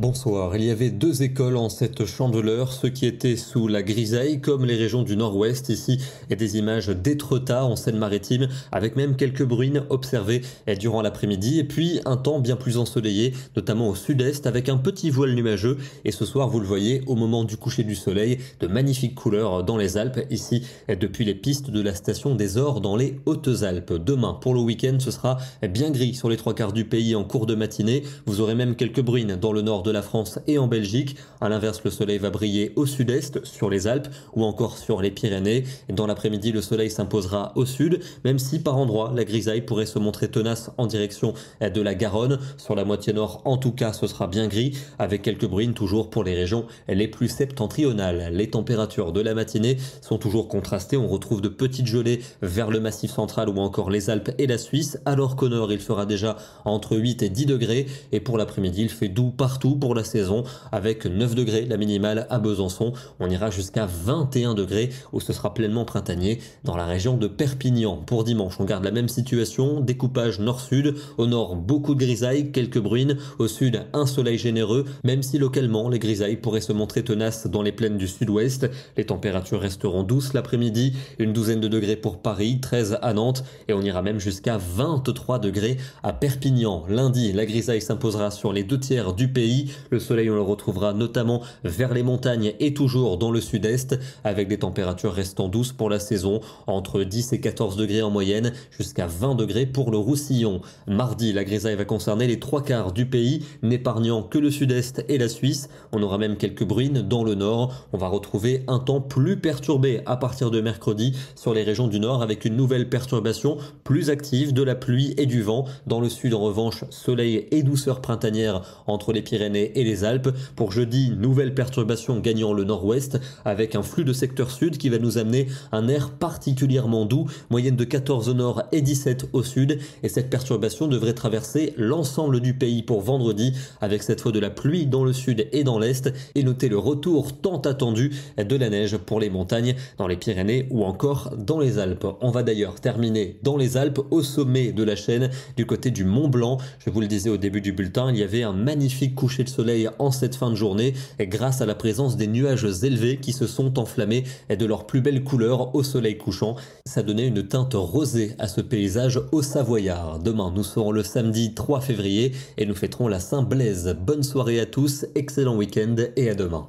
Bonsoir. Il y avait deux écoles en cette chandeleur, ceux qui étaient sous la grisaille, comme les régions du nord-ouest ici, et des images d'Étretat en Seine-Maritime, avec même quelques bruines observées durant l'après-midi, et puis un temps bien plus ensoleillé, notamment au sud-est, avec un petit voile nuageux, et ce soir, vous le voyez, au moment du coucher du soleil, de magnifiques couleurs dans les Alpes, ici, depuis les pistes de la station des Ors dans les Hautes-Alpes. Demain, pour le week-end, ce sera bien gris sur les trois quarts du pays en cours de matinée, vous aurez même quelques bruines dans le nord de la France et en Belgique. À l'inverse, le soleil va briller au sud-est, sur les Alpes ou encore sur les Pyrénées. Dans l'après-midi, le soleil s'imposera au sud, même si par endroits, la grisaille pourrait se montrer tenace en direction de la Garonne. Sur la moitié nord, en tout cas, ce sera bien gris, avec quelques bruines toujours pour les régions les plus septentrionales. Les températures de la matinée sont toujours contrastées. On retrouve de petites gelées vers le massif central ou encore les Alpes et la Suisse, alors qu'au nord, il fera déjà entre 8 et 10 degrés. Et pour l'après-midi, il fait doux partout pour la saison avec 9 degrés la minimale à Besançon. On ira jusqu'à 21 degrés où ce sera pleinement printanier dans la région de Perpignan. Pour dimanche, on garde la même situation, découpage nord-sud, au nord beaucoup de grisailles, quelques bruines, au sud un soleil généreux, même si localement les grisailles pourraient se montrer tenaces dans les plaines du sud-ouest. Les températures resteront douces l'après-midi, une douzaine de degrés pour Paris, 13 à Nantes et on ira même jusqu'à 23 degrés à Perpignan. Lundi, la grisaille s'imposera sur les deux tiers du pays le soleil, on le retrouvera notamment vers les montagnes et toujours dans le sud-est, avec des températures restant douces pour la saison, entre 10 et 14 degrés en moyenne, jusqu'à 20 degrés pour le Roussillon. Mardi, la grisaille va concerner les trois quarts du pays, n'épargnant que le sud-est et la Suisse. On aura même quelques bruines dans le nord. On va retrouver un temps plus perturbé à partir de mercredi sur les régions du nord, avec une nouvelle perturbation plus active de la pluie et du vent. Dans le sud, en revanche, soleil et douceur printanière entre les Pyrénées et les Alpes. Pour jeudi, nouvelle perturbation gagnant le nord-ouest avec un flux de secteur sud qui va nous amener un air particulièrement doux, moyenne de 14 au nord et 17 au sud. Et cette perturbation devrait traverser l'ensemble du pays pour vendredi avec cette fois de la pluie dans le sud et dans l'est. Et notez le retour tant attendu de la neige pour les montagnes dans les Pyrénées ou encore dans les Alpes. On va d'ailleurs terminer dans les Alpes au sommet de la chaîne du côté du Mont Blanc. Je vous le disais au début du bulletin, il y avait un magnifique coucher le soleil en cette fin de journée grâce à la présence des nuages élevés qui se sont enflammés et de leur plus belle couleur au soleil couchant. Ça donnait une teinte rosée à ce paysage au Savoyard. Demain, nous serons le samedi 3 février et nous fêterons la Saint-Blaise. Bonne soirée à tous, excellent week-end et à demain.